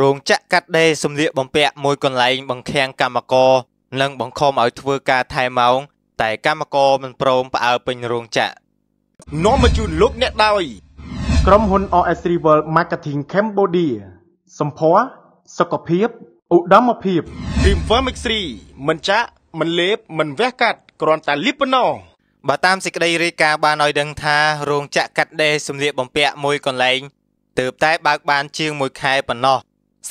រោងចក្រកាត់ដេរសម្លៀកបំពាក់មួយកន្លែងបង្ខាំងកម្មករនិងបង្ខំឲ្យធ្វើការថែម៉ោងតែកម្មករមិនព្រមផ្អើពេញរោងចក្រនាំមកជូនលោកអ្នកដោយក្រុមហ៊ុន OS Rival Marketing Cambodia សម្ភារសុខភាពឧត្តមភាព Dreamwear Mix3 មិនចាក់មិនលេបមិនវះកាត់គ្រាន់តែលីបប៉ុណ្ណោះបើតាមសេចក្តីរាយការណ៍បានឲ្យដឹងថារោងចក្រកាត់ដេរសម្លៀកបំពាក់មួយកន្លែងទើបតែបើកបានជាង1ខែប៉ុណ្ណោះ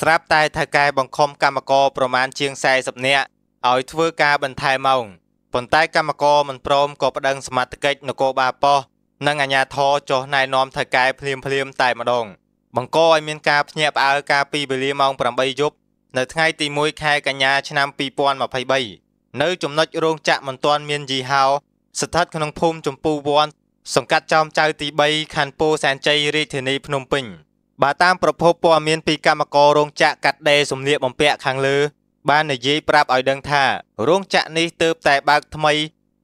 ស្រាប់តែថៅកែបង្ខំកម្មករប្រមាណជាង40នាក់ឲ្យធ្វើការបន្ថែមម៉ោងប៉ុន្តែកម្មករមិនព្រមក៏ប្តឹងសមត្ថកិច្ចនគរបាលប៉ោះនិងអាជ្ញាធរចុះណែនាំថៅកែភ្លាមភ្លាមតែម្ដងបង្កឲ្យមានការភ្ញាក់ផ្អើលការពីវេលាម៉ោង8យប់នៅថ្ងៃទី1ខែកញ្ញាឆ្នាំ2023នៅចំណុចរោងចក្រមិនទាន់មានយីហោស្ថិតក្នុងភូមិចម្ពូវ័នសង្កាត់ចោមចៅទី3ខណ្ឌពោធិ៍សែនជ័យរាជធានីភ្នំពេញ។បើតាមប្រភពព័ត៌មានពីកម្មកររោងចក្រកាត់ដេរសំលៀកបំពាក់ខាងលើបាននិយាយប្រាប់ឲ្យដឹងថារោងចក្រនេះទើបតែបើកថ្មី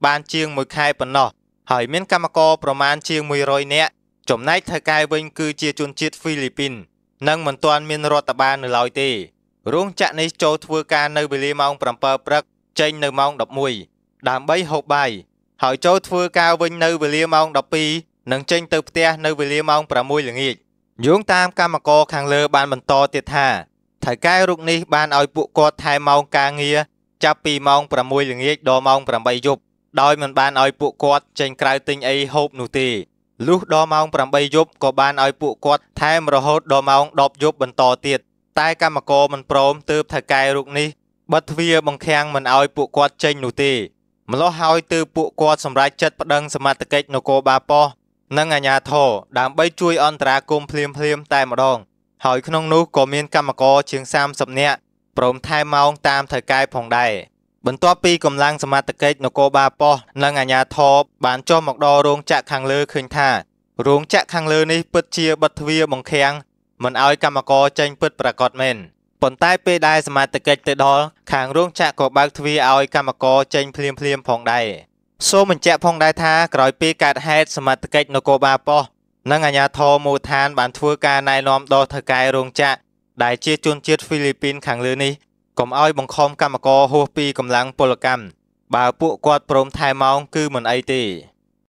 បាន ជាង1ខែប៉ុណ្ណោះហើយមានកម្មករប្រមាណជាង100នាក់ចំណែកថៅកែវិញ គឺជាជនជាតិហ្វីលីពីន និងមិនទាន់មានរដ្ឋបាលនៅឡើយទេរោងចក្រនេះចូលធ្វើការ នៅវេលាម៉ោង7ព្រឹកចេញនៅម៉ោង11ដើម្បីហូបបាយហើយចូលធ្វើការវិញ នៅវេលាម៉ោង12និងចេញទៅផ្ទះ នៅវេលាម៉ោង6ល្ងាចយោងតាមកម្មករខាងលើបានបន្តទៀតថាថៅកែរុកនេះបានឲ្យពួកគាត់ថែម៉ោងការងារចាប់ពីម៉ោង6ល្ងាចដល់ម៉ោង8យប់ដោយមិនបានឲ្យពួកគាត់ចេញក្រៅទិញអីហូបនោះទេលុះដល់ម៉ោង8យប់ក៏បានឲ្យពួកគាត់ថែមរហូតដល់ម៉ោង10យប់បន្តទៀតតែកម្មករមិនព្រមទើបថៅកែរុកនេះបិទទ្វារបង្ខាំងមិនឲ្យពួកគាត់ចេញនោះទេម្លោះហើយទើបពួកគាត់សម្រេចចិត្តប្តឹងសមត្ថកិច្ចនគរបាលប៉ោះនិងអាជ្ញាធរដើម្បីជួយអន្តរាគមន៍ភ្លាមភ្លាមតែម្ដងហើយក្នុងនោះក៏មានកម្មករជាង30នាក់ព្រមថែម៉ោងតាមថៅកែផងដែរបន្ទាប់ពីកម្លាំងសមត្ថកិច្ចនគរបាលប៉ោះនិងអាជ្ញាធរបានចុះមកដល់រោងចក្រខាងលើឃើញថារោងចក្រខាងលើនេះពិតជាបិទទ្វារបង្ខាំងមិនឲ្យកម្មករចេញ ពិតប្រាកដមែនប៉ុន្តែពេលដែលសមត្ថកិច្ចទៅដល់ខាងរោងចក្រក៏បើកទ្វារឲ្យកម្មករចេញភ្លាមៗផងដែរសូមបញ្ជាក់ផងដែរថាក្រោយពីកើតហេតុសមត្ថកិច្ចនគរបាលប៉ោះនិងអាជ្ញាធរមូលដ្ឋានបានធ្វើការណែនាំដល់ថៅកែរោងចក្រដែលជាជនជាតិហ្វីលីពីនខាងលើនេះកុំឲ្យបង្ខំកម្មករហួសពីកម្លាំងពលកម្មបើពួកគាត់ព្រមថែម៉ោងគឺមិនអីទេ